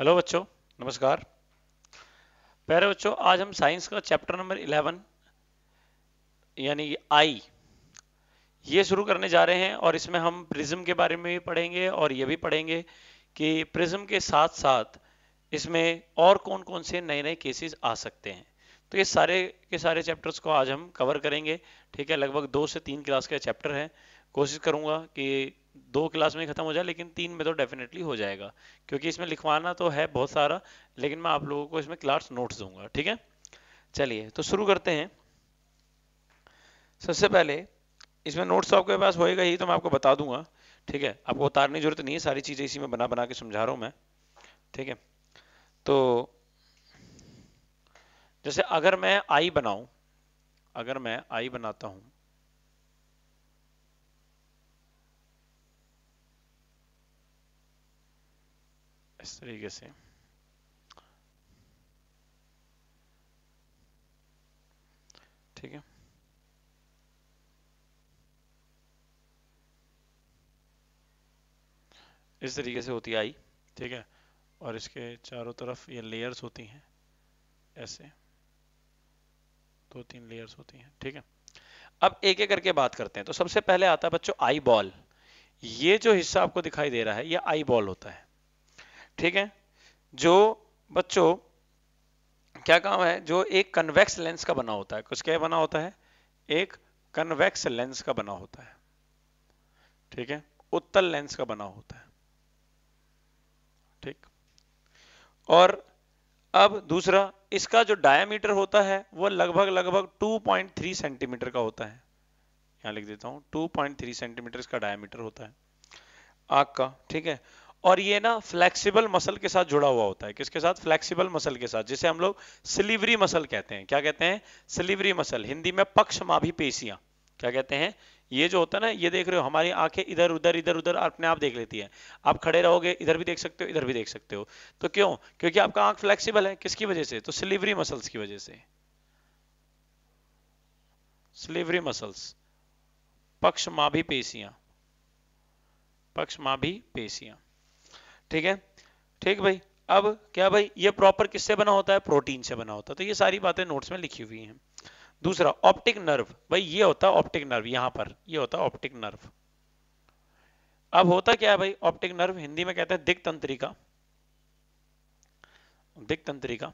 hello बच्चों नमस्कार प्यारे बच्चों आज हम साइंस का चैप्टर नंबर 11 यानी आई ये शुरू करने जा रहे हैं और इसमें हम प्रिज्म के बारे में भी पढ़ेंगे और ये भी पढ़ेंगे कि प्रिज्म के साथ साथ इसमें और कौन कौन से नए नए केसेस आ सकते हैं तो ये सारे के सारे चैप्टर्स को आज हम कवर करेंगे ठीक है लगभग दो से तीन क्लास के चैप्टर हैं कोशिश करूंगा कि दो क्लास में ख़त्म हो जाए लेकिन तीन में तो डेफिनेटली हो जाएगा क्योंकि इसमें लिखवाना तो है बहुत सारा लेकिन मैं आप लोगों को इसमें क्लास नोट्स दूंगा ठीक है चलिए तो शुरू करते हैं सबसे पहले इसमें नोट्स तो आपके पास होएगा ही तो मैं आपको बता दूंगा ठीक है आपको उतारने की जरूरत नहीं है सारी चीज़ें इसी में बना बना के समझा रहा हूं मैं ठीक है तो जैसे अगर मैं आई बनाऊ अगर मैं आई बनाता हूं इस तरीके से ठीक है इस तरीके से होती है आई ठीक है और इसके चारों तरफ ये लेयर्स होती हैं ऐसे दो तीन लेयर्स होती हैं ठीक है अब एक एक करके बात करते हैं तो सबसे पहले आता है बच्चों आई बॉल ये जो हिस्सा आपको दिखाई दे रहा है ये आई बॉल होता है ठीक है जो बच्चों क्या काम है जो एक कन्वेक्स लेंस का बना होता है कुछ क्या बना होता है एक कन्वेक्स लेंस का बना होता है ठीक है उत्तल लेंस का बना होता है ठीक और अब दूसरा इसका जो डायमीटर होता है वो लगभग लगभग 2.3 सेंटीमीटर का होता है यहां लिख देता हूं 2.3 सेंटीमीटर इसका डायमीटर होता है आग का ठीक है और ये ना फ्लेक्सिबल मसल के साथ जुड़ा हुआ होता है किसके साथ फ्लेक्सिबल मसल के साथ जिसे हम लोग सिलीवरी मसल कहते हैं क्या कहते हैं सिलीवरी मसल हिंदी में पक्ष माभी पेशियां क्या कहते हैं ये जो होता है ना ये देख रहे हो हमारी आंखें इधर उधर इधर उधर अपने आप देख लेती है आप खड़े रहोगे इधर भी देख सकते हो इधर भी देख सकते हो तो क्यों क्योंकि आपका आंख फ्लेक्सिबल है किसकी वजह से तो सिलीवरी मसल्स की वजह से सिलीवरी मसल्स पक्ष माभी पेशियां पक्ष माभी पेशियां ठीक है ठीक भाई अब क्या भाई ये प्रॉपर किससे बना होता है प्रोटीन से बना होता है तो ये सारी बातें नोट्स में लिखी हुई हैं दूसरा ऑप्टिक नर्व भाई ये होता है ऑप्टिक नर्व यहां पर ये होता है ऑप्टिक नर्व अब होता क्या है भाई ऑप्टिक नर्व हिंदी में कहते हैं दिक तंत्रिका दिक तंत्रिका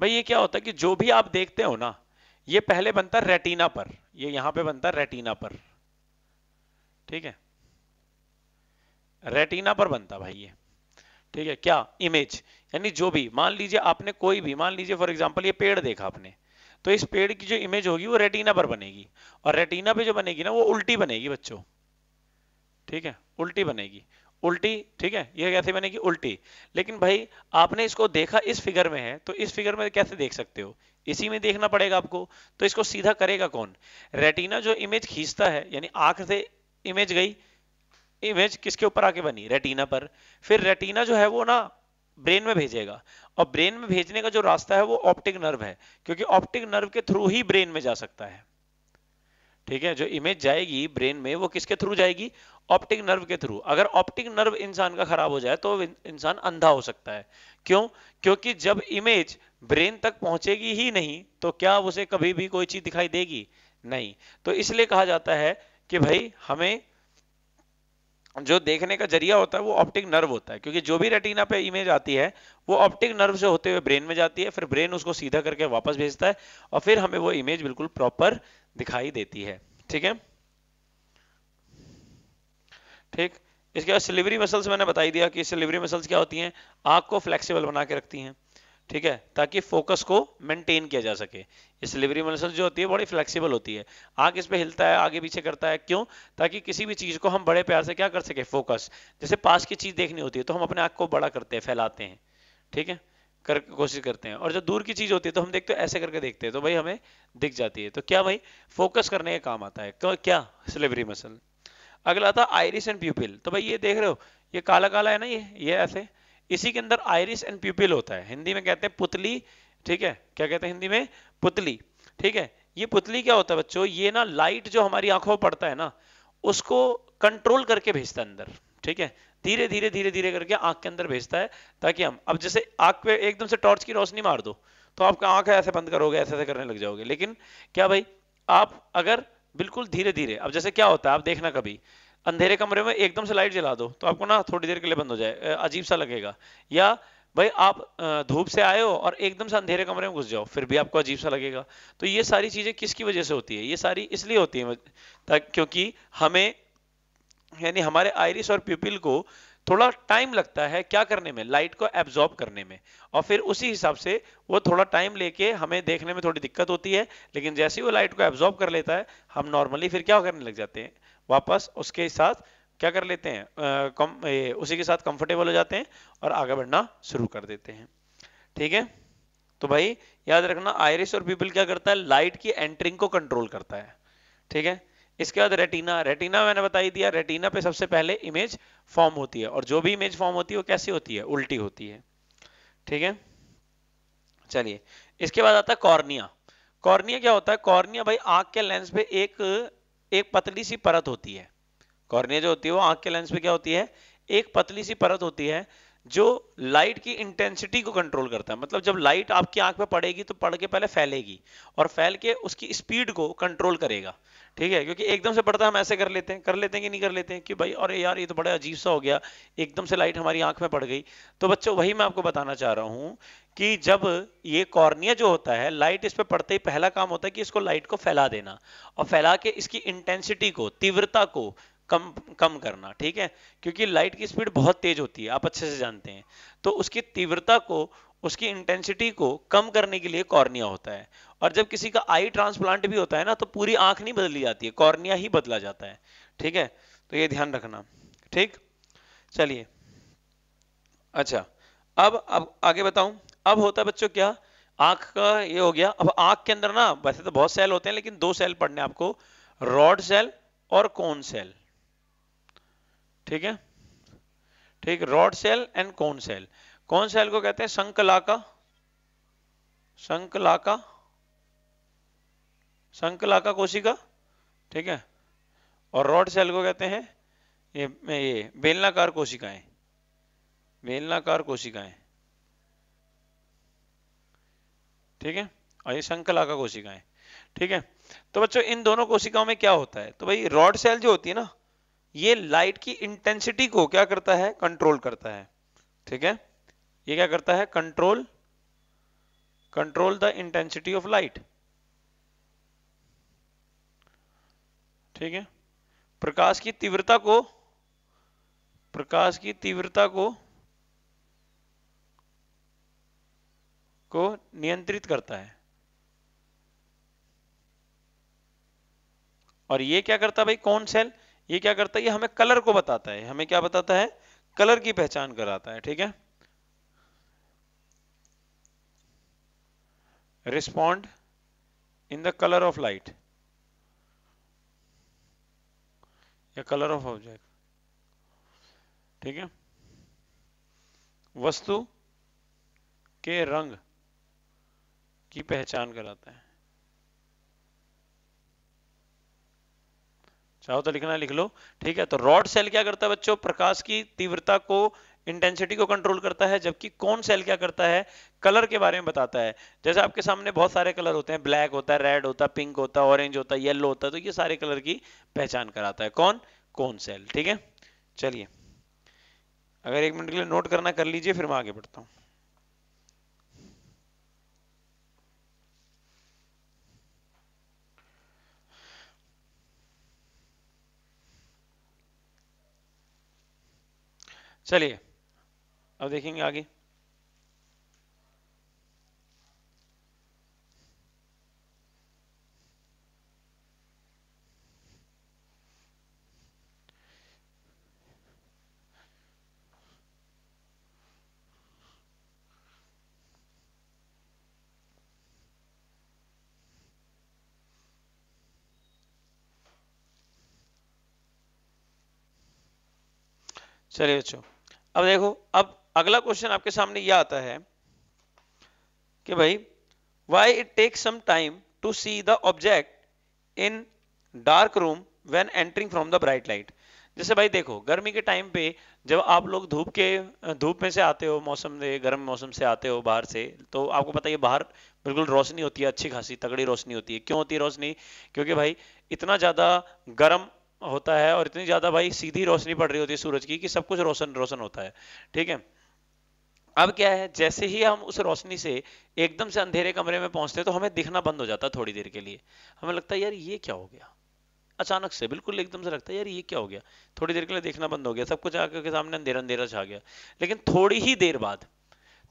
भाई ये क्या होता है कि जो भी आप देखते हो ना ये पहले बनता है रेटिना पर ये यहां पे बनता है रेटिना पर ठीक है रेटिना पर बनता भाई ये ठीक है क्या इमेज यानी जो भी मान लीजिए आपने कोई भी मान लीजिए फॉर एग्जाम्पल ये पेड़ देखा आपने तो इस पेड़ की जो इमेज होगी वो रेटिना पर बनेगी और रेटिना पे जो बनेगी ना वो उल्टी बनेगी बच्चों ठीक है उल्टी बनेगी उल्टी ठीक है ये कैसे बनेगी उल्टी लेकिन भाई आपने इसको देखा इस फिगर में है तो इस फिगर में कैसे देख सकते हो इसी में देखना पड़ेगा आपको तो इसको सीधा करेगा कौन रेटिना जो इमेज खींचता है यानी आंख से इमेज गई इमेज किसके ऊपर आके बनी रेटिना पर फिर रेटिना जो है वो ना ब्रेन में भेजेगा और ब्रेन में भेजने का जो रास्ता है वो ऑप्टिक नर्व है क्योंकि ऑप्टिक नर्व के थ्रू ही ब्रेन में जा सकता है ठीक है जो इमेज जाएगी ब्रेन में वो किसके थ्रू जाएगी ऑप्टिक नर्व के थ्रू अगर ऑप्टिक नर्व इंसान का खराब हो जाए तो इंसान अंधा हो सकता है क्यों क्योंकि जब इमेज ब्रेन तक पहुंचेगी ही नहीं तो क्या उसे कभी भी कोई चीज दिखाई देगी नहीं तो इसलिए कहा जाता है कि भाई हमें जो देखने का जरिया होता है वो ऑप्टिक नर्व होता है क्योंकि जो भी रेटिना पे इमेज आती है वो ऑप्टिक नर्व से होते हुए ब्रेन में जाती है फिर ब्रेन उसको सीधा करके वापस भेजता है और फिर हमें वो इमेज बिल्कुल प्रॉपर दिखाई देती है ठीक है ठीक इसके बाद सिलिवरी मसल्स मैंने बताई दिया कि सिलिवरी मसल्स क्या होती हैं आंख को फ्लेक्सिबल बना के रखती हैं ठीक है ताकि फोकस को मेंटेन किया जा सके स्लिवरी मसल जो होती है बड़ी फ्लेक्सिबल होती है आग इस पर हिलता है आगे पीछे करता है क्यों ताकि किसी भी चीज़ को हम बड़े प्यार से क्या कर सके फोकस जैसे पास की चीज़ देखनी होती है तो हम अपने आग को बड़ा करते हैं फैलाते हैं ठीक है कर कोशिश करते हैं और जो दूर की चीज़ होती है तो हम देखते हैं ऐसे करके देखते हैं तो भाई हमें दिख जाती है तो क्या भाई फोकस करने का काम आता है तो क्या स्लिवरी मसल अगला था आयरिस एंड प्यूपिल तो भाई ये देख रहे हो ये काला काला है ना ये ये ऐसे इसी के अंदर आयरिस एंड प्यूपिल होता है हिंदी में कहते हैं पुतली ठीक है क्या कहते हैं हिंदी में पुतली ठीक है ये पुतली क्या होता है बच्चों ये ना लाइट जो हमारी आंखों में पड़ता है ना उसको कंट्रोल करके भेजता है अंदर ठीक है धीरे धीरे धीरे धीरे करके आंख के अंदर भेजता है ताकि हम अब जैसे आंख पे एकदम से टॉर्च की रोशनी मार दो तो आपका आंख ऐसे बंद करोगे ऐसे ऐसे करने लग जाओगे लेकिन क्या भाई आप अगर बिल्कुल धीरे धीरे अब जैसे क्या होता है आप देखना कभी अंधेरे कमरे में एकदम से लाइट जला दो तो आपको ना थोड़ी देर के लिए बंद हो जाए अजीब सा लगेगा या भाई आप धूप से आए हो और एकदम से अंधेरे कमरे में घुस जाओ फिर भी आपको अजीब सा लगेगा तो ये सारी चीज़ें किसकी वजह से होती है ये सारी इसलिए होती है क्योंकि हमें यानी हमारे आयरिस और प्यूपिल को थोड़ा टाइम लगता है क्या करने में लाइट को एब्जॉर्ब करने में और फिर उसी हिसाब से वो थोड़ा टाइम लेके हमें देखने में थोड़ी दिक्कत होती है लेकिन जैसे ही वो लाइट को एब्जॉर्ब कर लेता है हम नॉर्मली फिर क्या करने लग जाते हैं वापस उसके साथ क्या कर लेते हैं आ, कम उसी के साथ कंफर्टेबल हो जाते हैं और आगे बढ़ना शुरू कर देते हैं ठीक है तो भाई याद रखना आयरिस और पीपल क्या करता है लाइट की एंट्रिंग को कंट्रोल करता है ठीक है इसके बाद रेटिना रेटिना मैंने बताई दिया रेटिना पे सबसे पहले इमेज फॉर्म होती है और जो भी इमेज फॉर्म होती है वो कैसी होती है उल्टी होती है ठीक है चलिए इसके बाद आता है कॉर्निया कॉर्निया क्या होता है कॉर्निया भाई आंख के लेंस पे एक एक पतली सी परत होती है कॉर्निया जो होती है वो आंख के लेंस पे क्या होती है एक पतली सी परत होती है जो लाइट की इंटेंसिटी को कंट्रोल करता है मतलब जब लाइट आपकी आंख पे पड़ेगी तो पड़ के पहले फैलेगी और फैल के उसकी स्पीड को कंट्रोल करेगा ठीक है क्योंकि एकदम से पड़ता है हम ऐसे कर लेते हैं कर लेते हैं कि नहीं कर लेते हैं कि भाई अरे यार ये तो बड़ा अजीब सा हो गया एकदम से लाइट हमारी आंख में पड़ गई तो बच्चों वही मैं आपको बताना चाह रहा हूं कि जब ये कॉर्निया जो होता है लाइट इस पर पड़ते ही पहला काम होता है कि इसको लाइट को फैला देना और फैला के इसकी इंटेंसिटी को तीव्रता को कम कम करना ठीक है क्योंकि लाइट की स्पीड बहुत तेज होती है आप अच्छे से जानते हैं तो उसकी तीव्रता को उसकी इंटेंसिटी को कम करने के लिए कॉर्निया होता है और जब किसी का आई ट्रांसप्लांट भी होता है ना तो पूरी आंख नहीं बदली जाती है कॉर्निया ही बदला जाता है ठीक है तो ये ध्यान रखना ठीक चलिए अच्छा अब अब आगे बताऊं अब होता है बच्चों क्या आंख का ये हो गया अब आंख के अंदर ना वैसे तो बहुत सेल होते हैं लेकिन दो सेल पढ़ने आपको रॉड सेल और कौन सेल ठीक है ठीक रॉड सेल एंड कौन सेल कौन सेल को कहते हैं संकलाका संकलाका संकलाका कोशिका ठीक है और रॉड सेल को कहते हैं ये ये बेलनाकार कोशिकाएं बेलनाकार कोशिकाएं ठीक है और ये संकलाका कोशिकाएं ठीक है तो बच्चों इन दोनों कोशिकाओं में क्या होता है तो भाई रॉड सेल जो होती है ना ये लाइट की इंटेंसिटी को क्या करता है कंट्रोल करता है ठीक है ये क्या करता है control control the intensity of light ठीक है प्रकाश की तीव्रता को प्रकाश की तीव्रता को को नियंत्रित करता है और ये क्या करता है भाई कौन सेल ये क्या करता है ये हमें कलर को बताता है हमें क्या बताता है कलर की पहचान कराता है ठीक है respond in the colour of light या कलर ऑफ ऑब्जेक्ट ठीक है वस्तु के रंग की पहचान कराता है चाहो तो लिखना लिख लो ठीक है तो रॉड सेल क्या करता है बच्चों प्रकाश की तीव्रता को इंटेंसिटी को कंट्रोल करता है जबकि कौन सेल क्या करता है कलर के बारे में बताता है जैसे आपके सामने बहुत सारे कलर होते हैं ब्लैक होता है रेड होता है पिंक होता है ऑरेंज होता है येलो होता है तो ये सारे कलर की पहचान कराता है कौन कौन सेल ठीक है चलिए अगर एक मिनट के लिए नोट करना कर लीजिए फिर मैं आगे बढ़ता हूँ चलिए अब देखेंगे आगे चलिए बच्चों अब देखो अब अगला क्वेश्चन आपके सामने यह आता है कि भाई why it take some time to see the object in dark room when entering from the bright light जैसे भाई देखो गर्मी के टाइम पे जब आप लोग धूप के धूप में से आते हो मौसम से गर्म मौसम से आते हो बाहर से तो आपको पता है बाहर बिल्कुल रोशनी होती है अच्छी खासी तगड़ी रोशनी होती है क्यों होती है रोशनी क्योंकि भाई इतना ज़्यादा गर्म होता है और इतनी ज़्यादा भाई सीधी रोशनी पड़ रही होती है सूरज की कि सब कुछ रोशन रोशन होता है ठीक है अब क्या है जैसे ही हम उस रोशनी से एकदम से अंधेरे कमरे में पहुंचते हैं तो हमें दिखना बंद हो जाता है थोड़ी देर के लिए हमें लगता है यार ये क्या हो गया अचानक से बिल्कुल एकदम से लगता है यार ये क्या हो गया थोड़ी देर के लिए देखना बंद हो गया सब कुछ आगे के सामने अंधेरा अंधेरा छा गया लेकिन थोड़ी ही देर बाद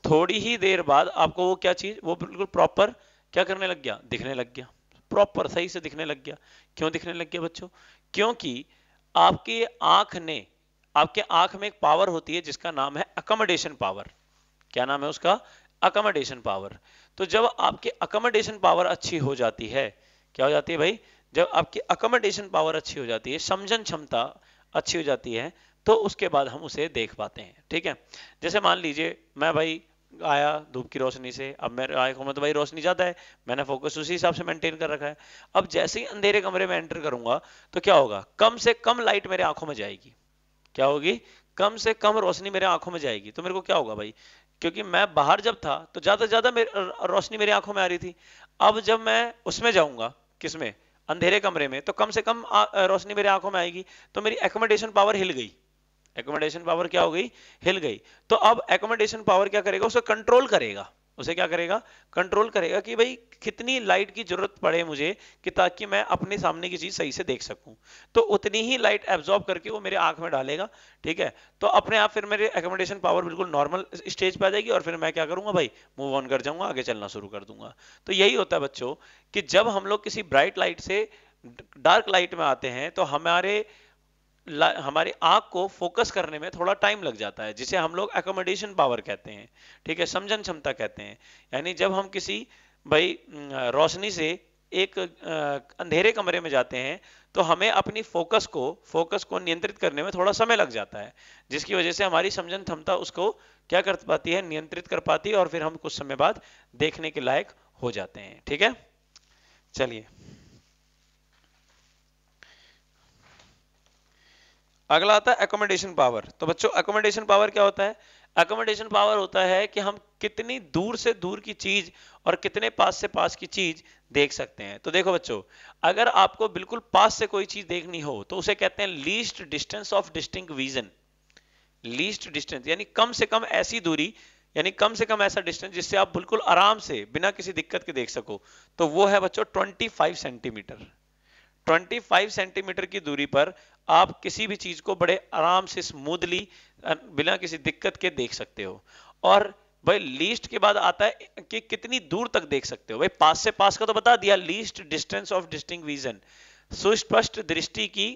थोड़ी ही देर बाद आपको वो क्या चीज वो बिल्कुल प्रॉपर क्या करने लग गया दिखने लग गया प्रॉपर सही से दिखने लग गया क्यों दिखने लग गया बच्चों क्योंकि आपकी आंख ने आपके आंख में एक पावर होती है जिसका नाम है अकोमोडेशन पावर क्या नाम है उसका अकोमोडेशन पावर तो जब आपकी अकोमोडेशन पावर अच्छी हो जाती है क्या हो जाती है भाई जब आपकी अकोमोडेशन पावर अच्छी हो जाती है समझन क्षमता अच्छी हो जाती है तो उसके बाद हम उसे देख पाते हैं ठीक है जैसे मान लीजिए मैं भाई आया धूप की रोशनी से अब मेरे आंखों में तो भाई रोशनी ज़्यादा है मैंने फोकस उसी हिसाब से मेंटेन कर रखा है अब जैसे ही अंधेरे कमरे में एंटर करूंगा तो क्या होगा कम से कम लाइट मेरे आंखों में जाएगी क्या होगी कम से कम रोशनी मेरे आंखों में जाएगी तो मेरे को क्या होगा भाई क्योंकि मैं बाहर जब था तो ज़्यादा से ज़्यादा रोशनी मेरी आंखों में आ रही थी अब जब मैं उसमें जाऊंगा किसमें अंधेरे कमरे में तो कम से कम रोशनी मेरी आंखों में आएगी तो मेरी एकोमोडेशन पावर हिल गई एकोमोडेशन पावर क्या हो गई हिल गई तो अब एकोमोडेशन पावर क्या करेगा उसे कंट्रोल करेगा उसे क्या करेगा कंट्रोल करेगा कि भाई कितनी लाइट की जरूरत पड़े मुझे कि ताकि मैं अपने सामने की चीज सही से देख सकूं तो उतनी ही लाइट एब्जॉर्ब करके वो मेरे आंख में डालेगा ठीक है तो अपने आप फिर मेरे एकोमोडेशन पावर बिल्कुल नॉर्मल स्टेज पर आ जाएगी और फिर मैं क्या करूंगा भाई मूव ऑन कर जाऊंगा आगे चलना शुरू कर दूंगा तो यही होता है बच्चों कि जब हम लोग किसी ब्राइट लाइट से डार्क लाइट में आते हैं तो हमारे हमारी आंख को फोकस करने में थोड़ा टाइम लग जाता है जिसे हम लोग एकोमोडेशन पावर कहते हैं ठीक है समझन क्षमता कहते हैं यानी जब हम किसी भाई रोशनी से एक अंधेरे कमरे में जाते हैं तो हमें अपनी फोकस को फोकस को नियंत्रित करने में थोड़ा समय लग जाता है जिसकी वजह से हमारी समझन क्षमता उसको क्या कर पाती है नियंत्रित कर पाती है और फिर हम कुछ समय बाद देखने के लायक हो जाते हैं ठीक है चलिए अगला आता है अकोमोडेशन पावर तो बच्चों अकोमोडेशन पावर क्या होता है अकोमोडेशन पावर होता है कि हम कितनी दूर से दूर की चीज और कितने पास से पास की चीज देख सकते हैं तो देखो बच्चों अगर आपको बिल्कुल पास से कोई चीज देखनी हो तो उसे कहते हैं least distance of distinct vision least distance यानी कम से कम ऐसी दूरी यानी कम से कम ऐसा डिस्टेंस जिससे आप बिल्कुल आराम से बिना किसी दिक्कत के देख सको तो वो है बच्चों 25 सेंटीमीटर 25 सेंटीमीटर की दूरी पर आप किसी भी चीज को बड़े आराम से स्मूदली बिना किसी दिक्कत के देख सकते हो और भाई लीस्ट के बाद आता है कि कितनी दूर तक देख सकते हो भाई पास से पास का तो बता दिया least distance of distinct vision सुस्पष्ट दृष्टि की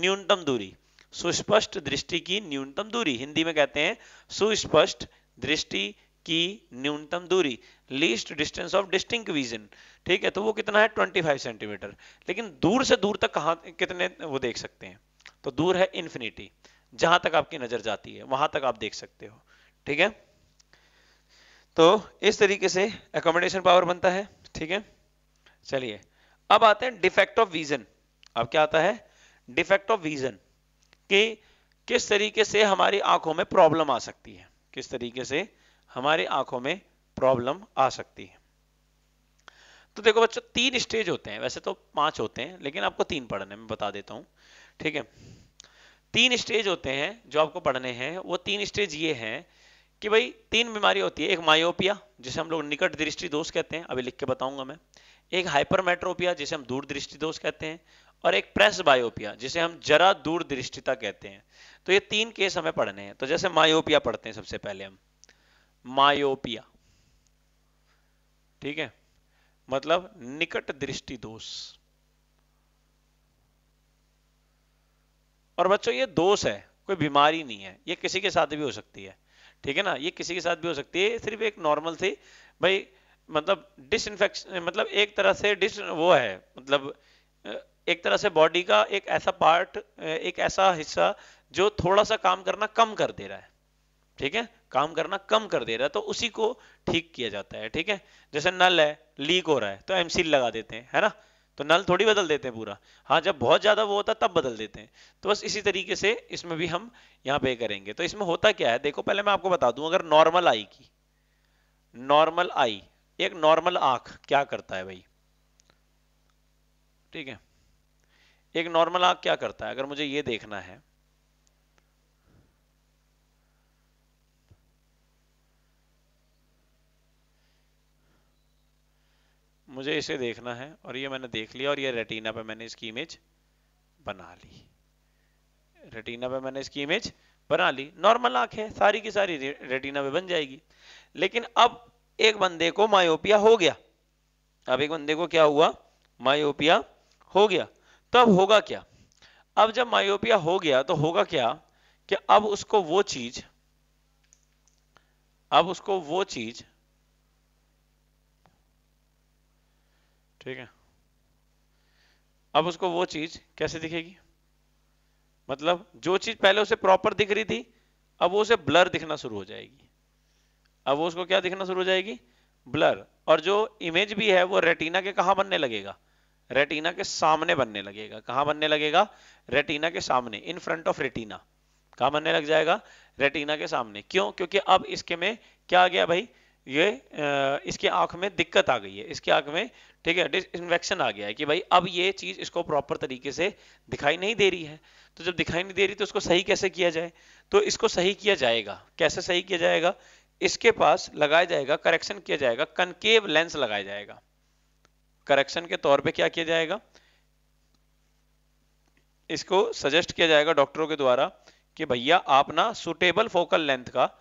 न्यूनतम दूरी सुस्पष्ट दृष्टि की न्यूनतम दूरी हिंदी में कहते हैं सुस्पष्ट दृष्टि की न्यूनतम दूरी least distance of distinct vision ठीक है तो वो कितना है 25 सेंटीमीटर लेकिन दूर से दूर तक कहा कितने वो देख सकते हैं तो दूर है इन्फिनिटी जहां तक आपकी नजर जाती है वहां तक आप देख सकते हो ठीक है तो इस तरीके से एकोमोडेशन पावर बनता है ठीक है चलिए अब आते हैं डिफेक्ट ऑफ विजन अब क्या आता है डिफेक्ट ऑफ विजन कि किस तरीके से हमारी आंखों में प्रॉब्लम आ सकती है किस तरीके से हमारी आंखों में प्रॉब्लम आ सकती है तो देखो बच्चों तीन स्टेज होते हैं वैसे तो पांच होते हैं लेकिन आपको तीन पढ़ने में बता देता हूं ठीक है तीन स्टेज होते हैं जो आपको पढ़ने हैं वो तीन स्टेज ये हैं कि भाई तीन बीमारी होती है एक मायोपिया जिसे हम लोग निकट दृष्टि दोष कहते हैं अभी लिख के बताऊंगा मैं एक हाइपरमेट्रोपिया जिसे हम दूर दृष्टि दोष कहते हैं और एक प्रेस बायोपिया जिसे हम जरा दूर दृष्टिता कहते हैं तो ये तीन केस हमें पढ़ने हैं तो जैसे मायोपिया पढ़ते हैं सबसे पहले हम मायोपिया ठीक है मतलब निकट दृष्टि दोष और बच्चों ये दोष है कोई बीमारी नहीं है ये किसी के साथ भी हो सकती है ठीक है ना ये किसी के साथ भी हो सकती है सिर्फ एक नॉर्मल थी भाई मतलब डिस मतलब एक तरह से डिस वो है मतलब एक तरह से बॉडी का एक ऐसा पार्ट एक ऐसा हिस्सा जो थोड़ा सा काम करना कम कर दे रहा है ठीक है काम करना कम कर दे रहा है तो उसी को ठीक किया जाता है ठीक है जैसे नल है लीक हो रहा है तो एमसील लगा देते हैं है ना तो नल थोड़ी बदल देते हैं पूरा हाँ जब बहुत ज्यादा वो होता तब बदल देते हैं तो बस इसी तरीके से इसमें भी हम यहाँ पे करेंगे तो इसमें होता क्या है देखो पहले मैं आपको बता दूं अगर नॉर्मल आई की नॉर्मल आई एक नॉर्मल आंख क्या करता है भाई ठीक है एक नॉर्मल आंख क्या करता है अगर मुझे ये देखना है मुझे इसे देखना है और ये मैंने देख लिया और ये रेटिना पे मैंने इसकी इमेज बना ली रेटिना पे मैंने इसकी इमेज बना ली नॉर्मल आंख है सारी की सारी रेटिना पे बन जाएगी लेकिन अब एक बंदे को मायोपिया हो गया अब एक बंदे को क्या हुआ मायोपिया हो गया तो अब होगा क्या अब जब मायोपिया हो गया तो होगा क्या कि अब उसको वो चीज अब उसको वो चीज़ ठीक है अब उसको वो चीज कैसे दिखेगी मतलब जो चीज पहले उसे प्रॉपर दिख रही थी अब वो उसे ब्लर दिखना शुरू हो जाएगी अब वो उसको क्या दिखना शुरू हो जाएगी ब्लर और जो इमेज भी है वो रेटिना के कहा बनने लगेगा रेटिना के सामने बनने लगेगा कहा बनने लगेगा रेटिना के सामने इन फ्रंट ऑफ रेटिना कहा बनने लग जाएगा रेटिना के सामने क्यों क्योंकि अब इसके में क्या आ गया भाई ये इसकी आंख में दिक्कत आ गई है इसकी आंख में ठीक है इन्फेक्शन आ गया है कि भाई अब ये चीज़ इसको प्रॉपर तरीके से दिखाई नहीं दे रही है तो जब दिखाई नहीं दे रही तो उसको सही कैसे किया जाए तो इसको सही किया जाएगा कैसे सही किया जाएगा इसके पास लगाया जाएगा करेक्शन किया जाएगा कनकेव लेंस लगाया जाएगा करेक्शन के तौर पर क्या किया जाएगा इसको सजेस्ट किया जाएगा डॉक्टरों के द्वारा कि भैया आप ना सुटेबल फोकल लेंथ का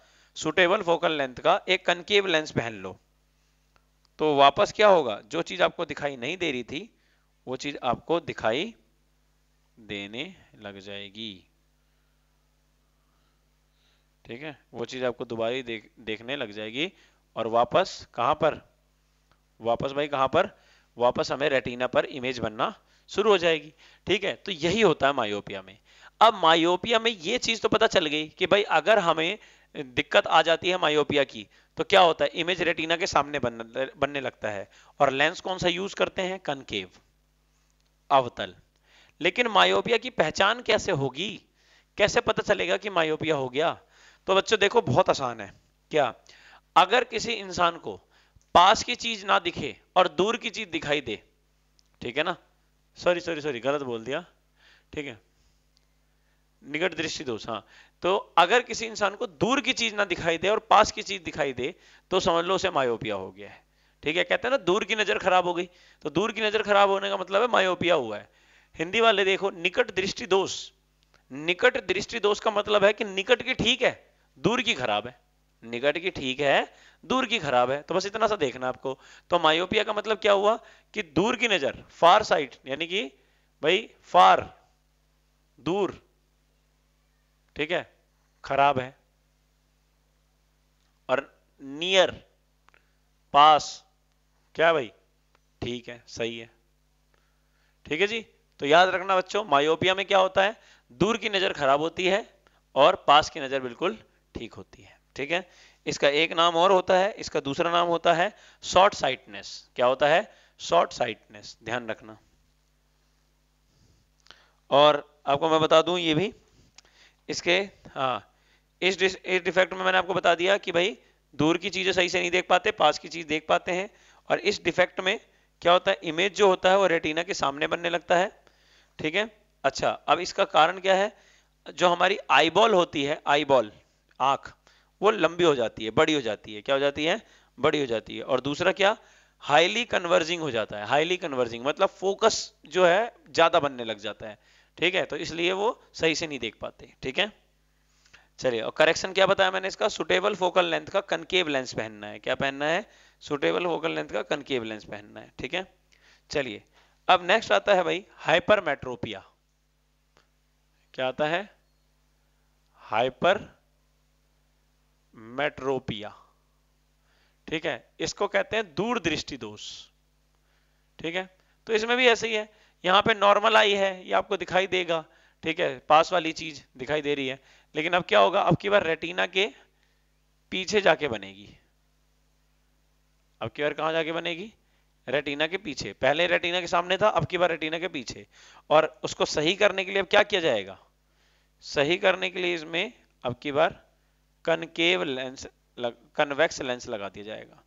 सुटेबल फोकल लेंथ का एक कनकेव लेंस पहन लो तो वापस क्या होगा जो चीज आपको दिखाई नहीं दे रही थी वो चीज आपको दिखाई देने लग जाएगी ठीक है वो चीज आपको दोबारा देख, देखने लग जाएगी और वापस कहां पर वापस भाई कहां पर वापस हमें रेटिना पर इमेज बनना शुरू हो जाएगी ठीक है तो यही होता है मायोपिया में अब मायोपिया में ये चीज तो पता चल गई कि भाई अगर हमें दिक्कत आ जाती है माओपिया की तो क्या होता है इमेज रेटिना के सामने बनने, बनने लगता है और लेंस कौन सा यूज करते हैं कनकेव अवतल लेकिन मायोपिया की पहचान कैसे होगी कैसे पता चलेगा कि मायोपिया हो गया तो बच्चों देखो बहुत आसान है क्या अगर किसी इंसान को पास की चीज ना दिखे और दूर की चीज दिखाई दे ठीक है ना सॉरी सॉरी सॉरी गलत बोल दिया ठीक है निकट दृष्टि दोष हाँ तो अगर किसी इंसान को दूर की चीज ना दिखाई दे और पास की चीज दिखाई दे तो समझ लो उसे मायोपिया हो गया है ठीक है कहते हैं ना दूर की नजर खराब हो गई तो दूर की नजर खराब होने का मतलब है मायोपिया हुआ है हिंदी वाले देखो निकट दृष्टि दोष निकट दृष्टि दोष का मतलब है कि निकट की ठीक है दूर की खराब है निकट की ठीक है दूर की खराब है तो बस इतना सा देखना आपको तो मायोपिया का मतलब क्या हुआ कि दूर की नजर फार साइट यानी कि भाई फार दूर ठीक है खराब है और नियर पास क्या भाई ठीक है सही है ठीक है जी तो याद रखना बच्चों मायोपिया में क्या होता है दूर की नजर खराब होती है और पास की नजर बिल्कुल ठीक होती है ठीक है इसका एक नाम और होता है इसका दूसरा नाम होता है शॉर्ट साइटनेस क्या होता है शॉर्ट साइटनेस ध्यान रखना और आपको मैं बता दूं ये भी इसके हाँ इस इस डिफेक्ट में मैंने आपको बता दिया कि भाई दूर की चीज़ें सही से नहीं देख पाते पास की चीज़ देख पाते हैं और इस डिफेक्ट में क्या होता है इमेज जो होता है वो रेटिना के सामने बनने लगता है ठीक है अच्छा अब इसका कारण क्या है जो हमारी आईबॉल होती है आईबॉल आंख वो लंबी हो जाती है बड़ी हो जाती है क्या हो जाती है बड़ी हो जाती है और दूसरा क्या हाईली कन्वर्जिंग हो जाता है हाईली कन्वर्जिंग मतलब फोकस जो है ज्यादा बनने लग जाता है ठीक है तो इसलिए वो सही से नहीं देख पाते ठीक है चलिए और करेक्शन क्या बताया मैंने इसका सुटेबल फोकल लेंथ का कनकेव लेंस पहनना है क्या पहनना है सुटेबल फोकल लेंथ का कनकेव लेंस पहनना है ठीक है चलिए अब नेक्स्ट आता है भाई हाइपरमेट्रोपिया क्या आता है हाइपर मेट्रोपिया ठीक है इसको कहते हैं दूरदृष्टि दोष ठीक है तो इसमें भी ऐसे ही है यहाँ पे नॉर्मल आई है ये आपको दिखाई देगा ठीक है पास वाली चीज दिखाई दे रही है लेकिन अब क्या होगा अब की बार रेटिना के पीछे जाके बनेगी अब की बार कहां जाके बनेगी रेटिना के पीछे पहले रेटिना के सामने था अब की बार रेटिना के पीछे और उसको सही करने के लिए अब क्या किया जाएगा सही करने के लिए इसमें अब की बार कनकेव लेंस लग, कन्वेक्स लेंस लगा दिया जाएगा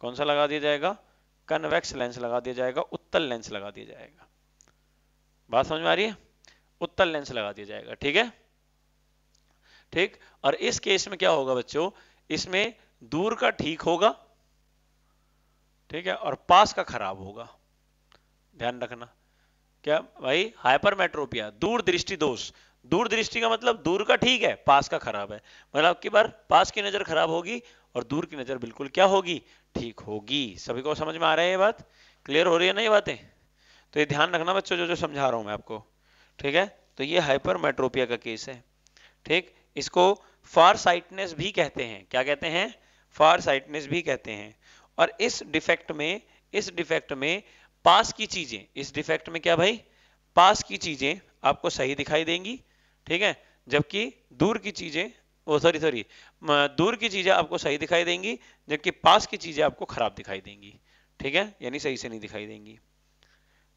कौन सा लगा दिया जाएगा कन्वेक्स लेंस लगा दिया जाएगा उत्तल लेंस लगा दिया जाएगा बात समझ में आ रही है उत्तल लेंस लगा दिया जाएगा ठीक है ठीक और इस केस में क्या होगा बच्चों इसमें दूर का ठीक होगा ठीक है और पास का खराब होगा ध्यान रखना क्या भाई हाइपरमेट्रोपिया दूर दृष्टि दोष दूर दृष्टि का मतलब दूर का ठीक है पास का खराब है मतलब आपकी बार पास की नजर खराब होगी और दूर की नजर बिल्कुल क्या होगी ठीक होगी सभी को समझ में आ रहा है ये बात क्लियर हो रही है ना ये बातें तो ये ध्यान रखना बच्चों जो जो समझा रहा हूं मैं आपको ठीक है तो ये हाइपरमेट्रोपिया का केस है ठीक इसको फार साइटनेस भी कहते हैं क्या कहते हैं फार साइटनेस भी कहते हैं और इस डिफेक्ट में इस डिफेक्ट में पास की चीजें इस डिफेक्ट में क्या भाई पास की चीजें आपको सही दिखाई देंगी ठीक है जबकि दूर की चीजें ओ सॉरी सॉरी दूर की चीजें आपको सही दिखाई देंगी जबकि पास की चीजें आपको खराब दिखाई देंगी ठीक है यानी सही से नहीं दिखाई देंगी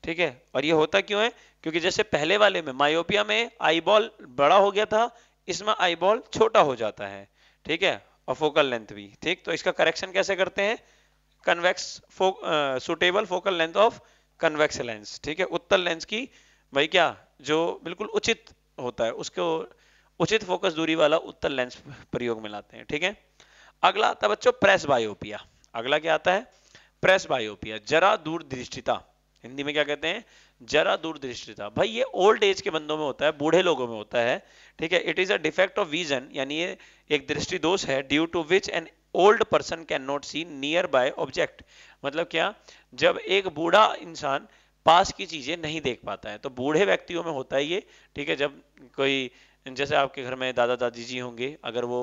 ठीक है और ये होता क्यों है क्योंकि जैसे पहले वाले में मायोपिया में आईबॉल बड़ा हो गया था इसमें आईबॉल छोटा हो जाता है ठीक है और फोकल लेंथ भी ठीक तो इसका करेक्शन कैसे करते हैं convex suitable focal length of convex lens ठीक है उत्तर लेंस की भाई क्या जो बिल्कुल उचित होता है उसको उचित फोकस दूरी वाला उत्तर लेंस प्रयोग में लाते हैं ठीक है अगला आता बच्चों प्रेस बायोपिया अगला क्या आता है प्रेस बायोपिया जरा दूर दृष्टिता हिंदी में क्या कहते हैं जरा था भाई ये ओल्ड एज के बंदों में होता है बूढ़े लोगों में होता है ठीक है it is a defect of vision यानी ये एक दृष्टि दोष है due to which an old person can not see nearby object मतलब क्या जब एक बूढ़ा इंसान पास की चीजें नहीं देख पाता है तो बूढ़े व्यक्तियों में होता है ये ठीक है जब कोई जैसे आपके घर में दादा दादी जी होंगे अगर वो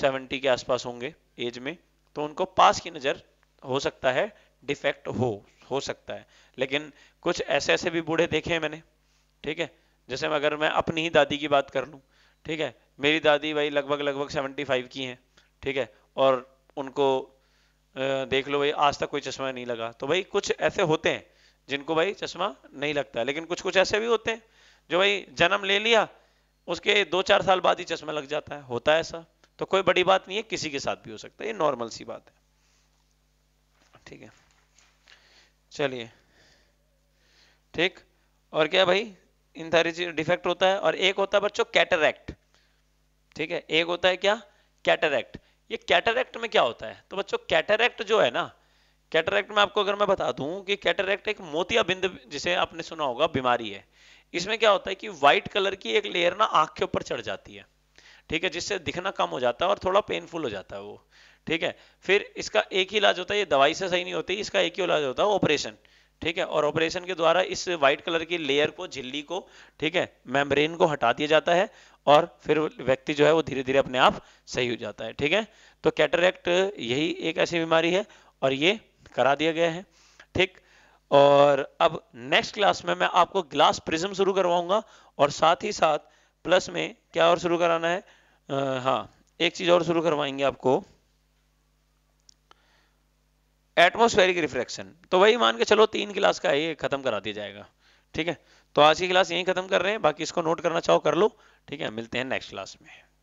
सेवेंटी के आसपास होंगे एज में तो उनको पास की नजर हो सकता है डिफेक्ट हो हो सकता है लेकिन कुछ ऐसे ऐसे भी बूढ़े देखे हैं मैंने ठीक है जैसे अगर मैं अपनी ही दादी की बात कर लूँ ठीक है मेरी दादी भाई लगभग लगभग 75 की हैं ठीक है और उनको देख लो भाई आज तक कोई चश्मा नहीं लगा तो भाई कुछ ऐसे होते हैं जिनको भाई चश्मा नहीं लगता लेकिन कुछ कुछ ऐसे भी होते हैं जो भाई जन्म ले लिया उसके दो चार साल बाद ही चश्मा लग जाता है होता है ऐसा तो कोई बड़ी बात नहीं है किसी के साथ भी हो सकता है ये नॉर्मल सी बात है ठीक है चलिए ठीक और क्या भाई इन सारी चीज डिफेक्ट होता है और एक होता है बच्चों कैटरैक्ट ठीक है एक होता है क्या कैटरैक्ट ये कैटरैक्ट में क्या होता है तो बच्चों कैटरैक्ट जो है ना कैटरैक्ट में आपको अगर मैं बता दूं कि कैटरैक्ट एक मोतियाबिंद जिसे आपने सुना होगा बीमारी है इसमें क्या होता है कि व्हाइट कलर की एक लेयर ना आंख के ऊपर चढ़ जाती है ठीक है जिससे दिखना कम हो जाता है और थोड़ा पेनफुल हो जाता है वो ठीक है फिर इसका एक ही इलाज होता है ये दवाई से सही नहीं होती इसका एक ही इलाज होता है ऑपरेशन ठीक है और ऑपरेशन के द्वारा इस व्हाइट कलर की लेयर को झिल्ली को ठीक है मेम्ब्रेन को हटा दिया जाता है और फिर व्यक्ति जो है वो धीरे धीरे अपने आप सही हो जाता है ठीक है तो कैटरेक्ट यही एक ऐसी बीमारी है और ये करा दिया गया है ठीक और अब नेक्स्ट क्लास में मैं आपको ग्लास प्रिज्म शुरू करवाऊंगा और साथ ही साथ प्लस में क्या और शुरू कराना है आ, हाँ एक चीज और शुरू करवाएंगे आपको एटमोस्फेरिक रिफ्रैक्शन तो वही मान के चलो तीन क्लास का ये खत्म करा दिया जाएगा ठीक है तो आज की क्लास यही खत्म कर रहे हैं बाकी इसको नोट करना चाहो कर लो ठीक है मिलते हैं नेक्स्ट क्लास में